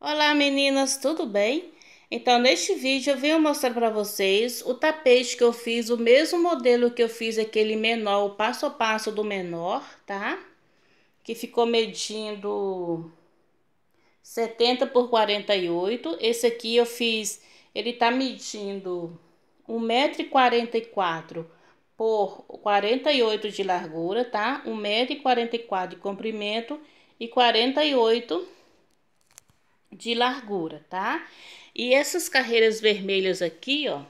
Olá meninas, tudo bem? Então neste vídeo eu venho mostrar para vocês o tapete que eu fiz, o mesmo modelo que eu fiz aquele menor, o passo a passo do menor, tá? Que ficou medindo 70 por 48, esse aqui eu fiz, ele tá medindo 1,44m por 48 de largura, tá? 1,44m de comprimento e 48 de largura, tá? E essas carreiras vermelhas aqui, ó,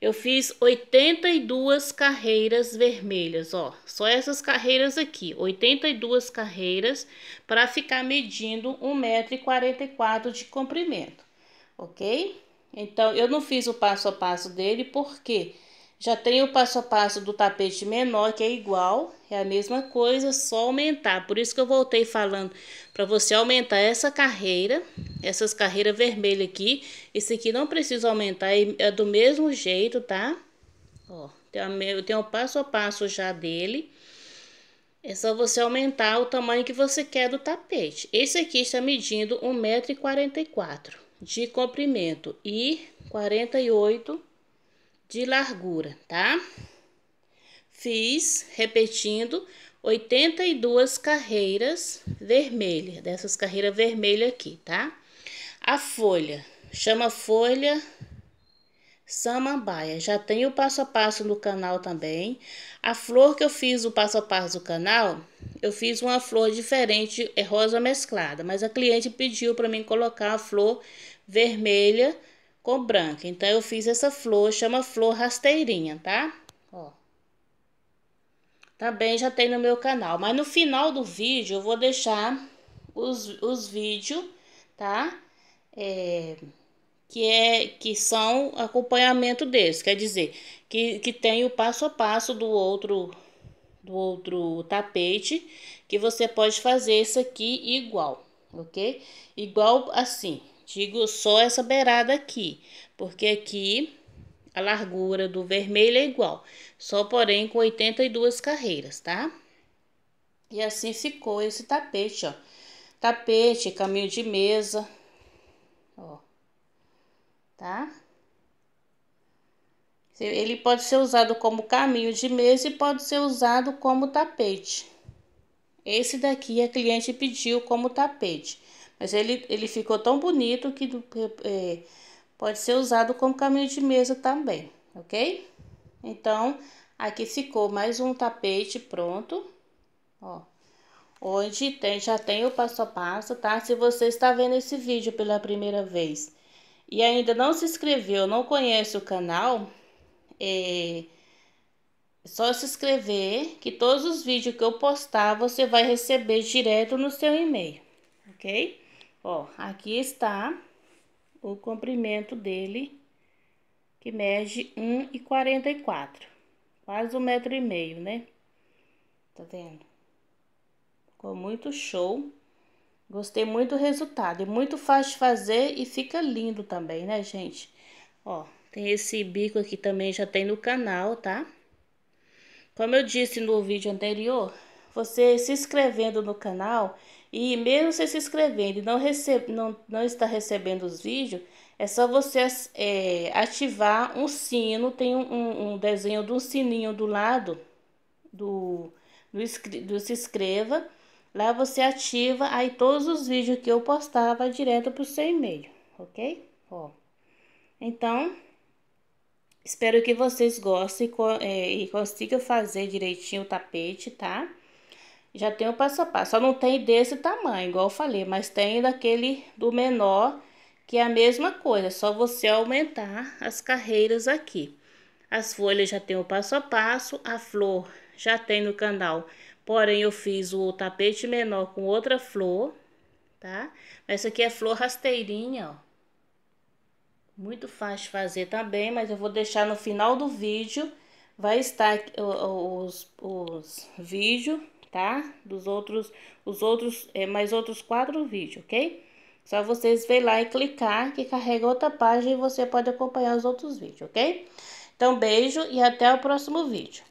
eu fiz 82 carreiras vermelhas, ó. Só essas carreiras aqui, 82 carreiras para ficar medindo 1,44m de comprimento, ok? Então, eu não fiz o passo a passo dele porque já tem o passo a passo do tapete menor, que é igual, é a mesma coisa, só aumentar. Por isso que eu voltei falando para você aumentar essa carreira, essas carreiras vermelhas aqui. Esse aqui não precisa aumentar, é, é do mesmo jeito, tá? Ó, eu tenho o passo a passo já dele. É só você aumentar o tamanho que você quer do tapete. Esse aqui está medindo 1,44m de comprimento e 48 m de largura, tá? Fiz, repetindo, 82 carreiras vermelhas, dessas carreiras vermelhas aqui, tá? A folha, chama folha samambaia. Já tem o passo a passo no canal também. A flor que eu fiz o passo a passo do canal, eu fiz uma flor diferente, é rosa mesclada, mas a cliente pediu para mim colocar a flor vermelha com branca. Então, eu fiz essa flor, chama flor rasteirinha, tá? Ó. Também já tem no meu canal. Mas no final do vídeo, eu vou deixar os, os vídeos, tá? É, que, é, que são acompanhamento desse. Quer dizer, que, que tem o passo a passo do outro do outro tapete que você pode fazer isso aqui igual, ok? Igual assim, Digo só essa beirada aqui, porque aqui a largura do vermelho é igual, só porém com 82 carreiras, tá? E assim ficou esse tapete, ó. Tapete, caminho de mesa, ó. Tá? Ele pode ser usado como caminho de mesa e pode ser usado como tapete. Esse daqui a cliente pediu como tapete. Mas ele, ele ficou tão bonito que é, pode ser usado como caminho de mesa também, ok? Então, aqui ficou mais um tapete pronto, ó. Onde tem, já tem o passo a passo, tá? Se você está vendo esse vídeo pela primeira vez e ainda não se inscreveu, não conhece o canal, é só se inscrever que todos os vídeos que eu postar você vai receber direto no seu e-mail, ok? Ó, aqui está o comprimento dele, que mede 1,44. Quase um metro e meio, né? Tá vendo? Ficou muito show. Gostei muito do resultado. é muito fácil de fazer e fica lindo também, né, gente? Ó, tem esse bico aqui também, já tem no canal, tá? Como eu disse no vídeo anterior, você se inscrevendo no canal e mesmo você se inscrevendo e não, recebe, não, não está recebendo os vídeos, é só você é, ativar um sino, tem um, um desenho de um sininho do lado do, do, do se inscreva. Lá você ativa, aí todos os vídeos que eu postar vai direto para o seu e-mail, ok? Ó. Então, espero que vocês gostem e, é, e consigam fazer direitinho o tapete, tá? Já tem o passo a passo, só não tem desse tamanho, igual eu falei, mas tem daquele do menor, que é a mesma coisa, só você aumentar as carreiras aqui. As folhas já tem o passo a passo, a flor já tem no canal, porém eu fiz o tapete menor com outra flor, tá? Mas essa aqui é flor rasteirinha, ó. Muito fácil de fazer também, mas eu vou deixar no final do vídeo, vai estar os, os vídeos tá? Dos outros, os outros, é, mais outros quatro vídeos, ok? Só vocês ver lá e clicar que carrega outra página e você pode acompanhar os outros vídeos, ok? Então, beijo e até o próximo vídeo.